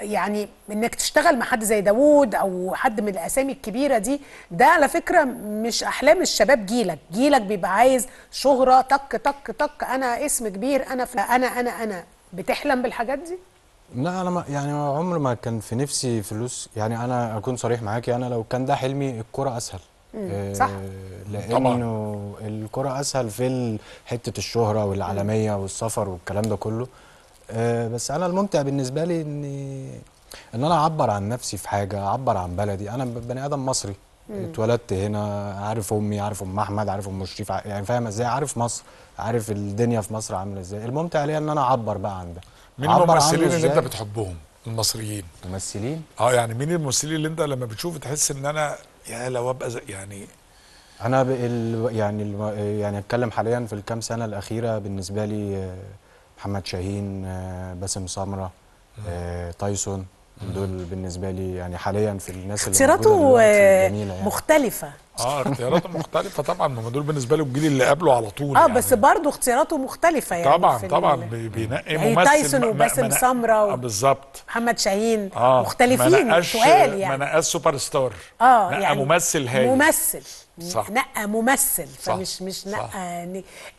يعني انك تشتغل مع حد زي داوود او حد من الاسامي الكبيره دي ده على فكره مش احلام الشباب جيلك جيلك بيبقى عايز شهره تك تك تك انا اسم كبير انا انا انا انا بتحلم بالحاجات دي لا انا ما يعني عمر ما كان في نفسي فلوس يعني انا اكون صريح معاكي يعني انا لو كان ده حلمي الكوره اسهل آه، صح لانه الكره اسهل في حته الشهره والعالميه والسفر والكلام ده كله آه، بس انا الممتع بالنسبه لي ان ان انا اعبر عن نفسي في حاجه اعبر عن بلدي انا بني ادم مصري اتولدت هنا عارف امي عارف ام احمد عارف ام شريف يعني فاهم ازاي عارف مصر عارف الدنيا في مصر عامله ازاي الممتع ليا ان انا اعبر بقى عن ده مين الممثلين اللي انت بتحبهم المصريين ممثلين اه يعني مين الممثلين اللي انت لما بتشوف تحس ان انا يا لو ابقى يعني انا ال... يعني ال... يعني اتكلم حاليا في الكام سنه الاخيره بالنسبه لي آه، محمد شاهين آه، باسم سمره آه، تايسون دول بالنسبه لي يعني حاليا في الناس اللي اختياراته آه، يعني. مختلفه اه اختياراته مختلفه طبعا ما دول بالنسبه له الجيل اللي قبله على طول اه يعني. بس برضه اختياراته مختلفه يعني طبعا طبعا بينقي يعني ممثل تايسون وباسم سمره و... بالظبط محمد شاهين آه مختلفين سؤال يعني ما نقاش سوبر ستار اه نقى يعني ممثل هايل ممثل صح نقى ممثل فمش مش نقى